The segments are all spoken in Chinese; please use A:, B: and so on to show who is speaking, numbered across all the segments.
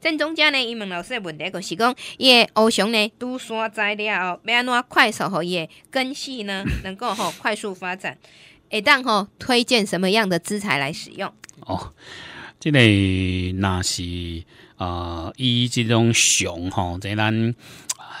A: 郑总家呢？伊问老师问题，就是讲，伊的乌熊呢，拄山在了后，要怎快速和伊的根系呢，能够吼快速发展？会当吼推荐什么样的资产来使用？哦，这个若是啊，伊即种熊吼，在咱。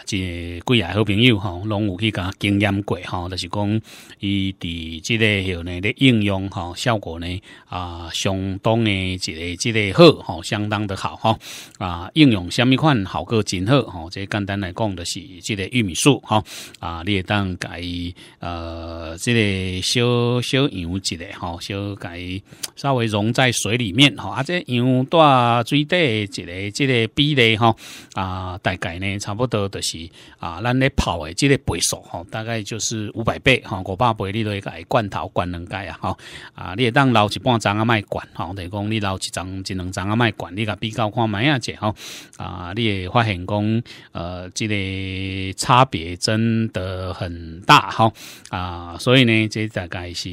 A: 即几个好朋友吼，拢有去甲经验过吼，就是讲伊伫即个吼呢的应用吼效果呢啊相当诶一个即个好吼，相当的好吼啊应用虾米款效果真好吼，即简单来讲就是即个玉米素吼啊，你当伊呃即个小小羊一个吼，小伊稍微溶在水里面吼，啊即羊带水底一个即个比例吼啊大概呢差不多的。是啊，咱咧跑诶，即个倍数吼，大概就是五百倍吼，五百倍你都爱罐头罐两盖啊吼啊，你会当捞一半张啊卖罐吼，等于讲你捞一张一两张啊卖罐，你甲比较看买啊者吼啊，你会发现讲呃，即个差别真的很大吼，啊，所以呢，即大概是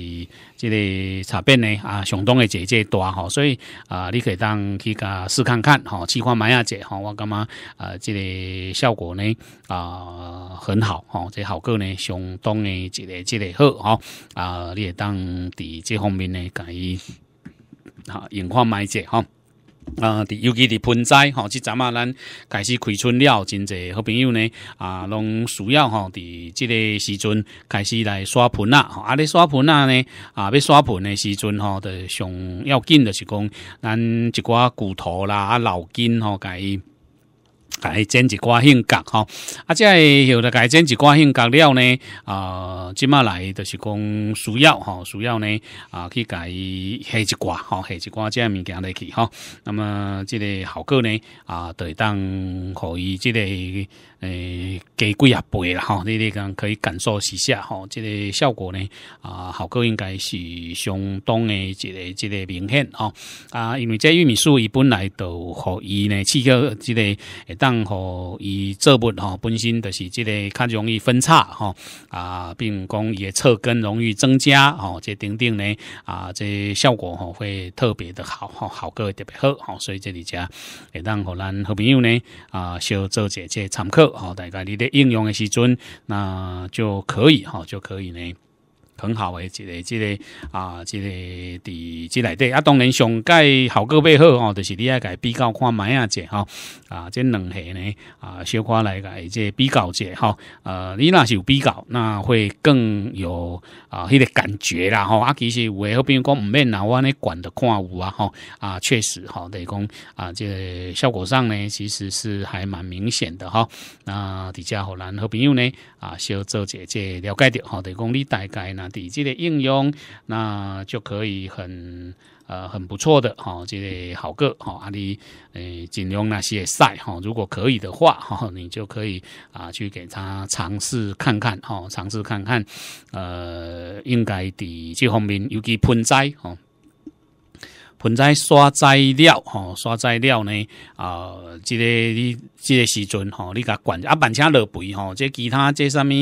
A: 即个差别呢啊，相当诶姐姐大吼，所以啊，你可以当去甲试看看吼，试看买啊者吼，我感觉呃，即个效果呢。啊，很好哈，这效果呢相当的，一个一个好哈啊！你也当伫这方面呢，甲伊哈，引化买者哈啊，尤其是盆栽哈，即阵啊，咱开始开春了，真济好朋友呢啊，拢需要吼，伫即个时阵开始来刷盆啦吼，啊，你刷盆啊呢啊，要刷盆的时阵吼，得上要紧的是讲咱一寡骨头啦、啊老筋吼甲伊。改剪一刮性格吼，啊，即系有的改剪一刮性格料呢，啊，即马来就是讲需要吼，需要呢，啊，去改下一刮吼，下子刮即系面镜嚟去吼。那么即个效果呢，啊，对当可以即个。诶，加几啊倍啦吼！你你讲可以感受一下吼，这个效果呢啊，效果应该是相当的一个一个明显吼啊！因为这玉米树伊本来都互伊呢，刺激即个会当互伊作物吼，本身就是即个较容易分叉吼。啊，并讲伊诶侧根容易增加吼，这等等呢啊，这效果吼会特别的好吼，效果特别好吼。所以这里只会当互咱好朋友呢啊，小做一姐参考。好，大概你的应用的时准，那就可以，好就可以呢。很好诶，一个即个啊，即个伫即内底啊，当然上届效果比后好吼，就是你啊个比较看买啊者吼啊，即两下呢啊，小可来个即比较者吼，呃，你那是有比较，那会更有啊迄个感觉啦吼啊，其实有诶好朋友讲毋免拿我尼管的看有啊吼啊，确实吼，等于讲啊，即效果上呢其实是还蛮明显的哈。那底下荷咱好朋友呢啊，小做者即了解着吼，等于讲你大概呢。底基的应用，那就可以很呃很不错的哈，这好个哈阿里诶尽量那些赛哈，如果可以的话哈，你就可以啊去给他尝试看看哈，尝试看看呃应该的这方面尤其盆栽哈。盆栽刷栽料，吼刷栽料呢，啊，这个你这个时阵，吼你甲管啊，板车落肥，吼，这其他这什么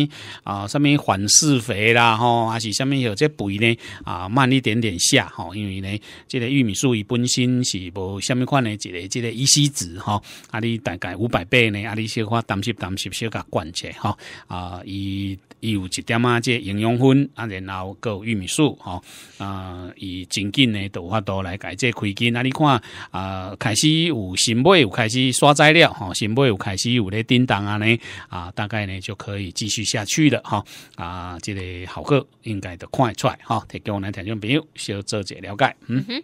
A: 啊，什么缓释肥啦，吼，还是什么有这肥呢，啊，慢一点点下，吼，因为呢，这个玉米树伊本身是无什么款的一个这个一烯子吼，啊，你大概五百倍呢，啊，你小可担心担心小甲灌者，吼，啊，伊伊有一点啊，这营养分啊，然后有玉米素吼，啊，伊真紧呢都法度来改。这亏金那你看啊，开始有新买，有开始刷资料，哈，新买有开始有咧叮当啊呢，啊，大概呢就可以继续下去了，哈，啊，这个好股应该得出来，哈，提给我们听众朋友小做些了解，嗯哼。